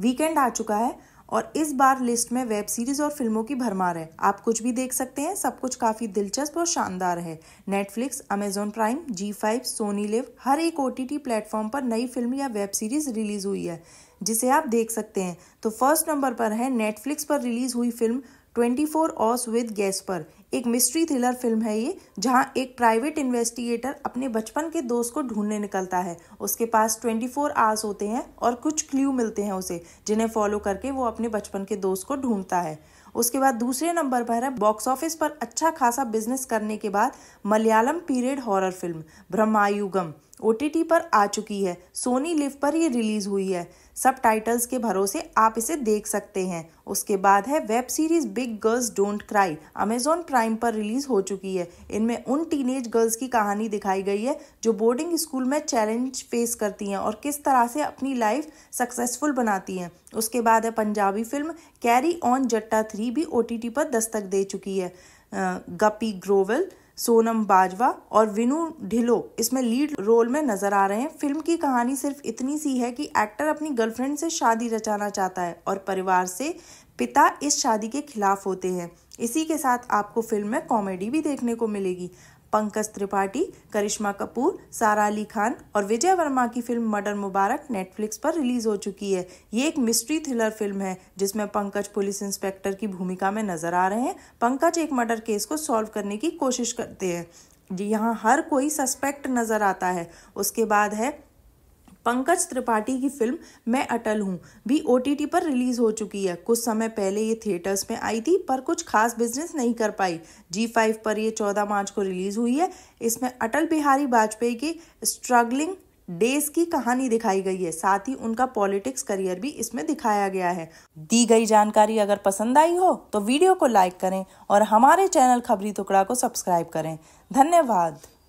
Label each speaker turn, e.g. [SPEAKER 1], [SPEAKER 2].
[SPEAKER 1] weekend आ चुका है और इस बार लिस्ट में वेब सीरीज और फिल्मों की भरमार है आप कुछ भी देख सकते हैं सब कुछ काफ़ी दिलचस्प और शानदार है Netflix Amazon Prime Zee five Sony LIV हर एक ओ टी प्लेटफॉर्म पर नई फिल्म या वेब सीरीज रिलीज हुई है जिसे आप देख सकते हैं तो फर्स्ट नंबर पर है नेटफ्लिक्स पर रिलीज हुई फिल्म ट्वेंटी फोर ऑस विद गैस पर एक मिस्ट्री थ्रिलर फिल्म है ये जहां एक प्राइवेट इन्वेस्टिगेटर अपने बचपन के दोस्त को ढूंढने निकलता है उसके पास 24 फोर आवर्स होते हैं और कुछ क्ल्यू मिलते हैं उसे जिन्हें फॉलो करके वो अपने बचपन के दोस्त को ढूंढता है उसके बाद दूसरे नंबर पर है बॉक्स ऑफिस पर अच्छा खासा बिजनेस करने के बाद Malayalam period horror film Bramayugam ओ पर आ चुकी है सोनी लिव पर ये रिलीज हुई है सब टाइटल्स के भरोसे आप इसे देख सकते हैं उसके बाद है web series Big Girls Don't Cry Amazon Prime पर रिलीज हो चुकी है इनमें उन टीनेज गर्ल्स की कहानी दिखाई गई है जो बोर्डिंग स्कूल में चैलेंज फेस करती हैं और किस तरह से अपनी लाइफ सक्सेसफुल बनाती हैं उसके बाद है Punjabi film Carry On Jatta three three भी ओ पर दस्तक दे चुकी है गपी ग्रोवल सोनम बाजवा और विनु ढिलो इसमें लीड रोल में नजर आ रहे हैं फिल्म की कहानी सिर्फ इतनी सी है कि एक्टर अपनी गर्लफ्रेंड से शादी रचाना चाहता है और परिवार से पिता इस शादी के खिलाफ होते हैं इसी के साथ आपको फिल्म में कॉमेडी भी देखने को मिलेगी पंकज त्रिपाठी करिश्मा कपूर सारा अली खान और विजय वर्मा की फिल्म मर्डर मुबारक नेटफ्लिक्स पर रिलीज हो चुकी है ये एक मिस्ट्री थ्रिलर फिल्म है जिसमें पंकज पुलिस इंस्पेक्टर की भूमिका में नजर आ रहे हैं पंकज एक मर्डर केस को सॉल्व करने की कोशिश करते हैं यहाँ हर कोई सस्पेक्ट नजर आता है उसके बाद है पंकज त्रिपाठी की फिल्म मैं अटल हूँ भी ओ पर रिलीज हो चुकी है कुछ समय पहले ये थिएटर्स में आई थी पर कुछ खास बिजनेस नहीं कर पाई जी फाइव पर यह चौदह मार्च को रिलीज हुई है इसमें अटल बिहारी वाजपेयी की स्ट्रगलिंग डेज की कहानी दिखाई गई है साथ ही उनका पॉलिटिक्स करियर भी इसमें दिखाया गया है दी गई जानकारी अगर पसंद आई हो तो वीडियो को लाइक करें और हमारे चैनल खबरी टुकड़ा को सब्सक्राइब करें धन्यवाद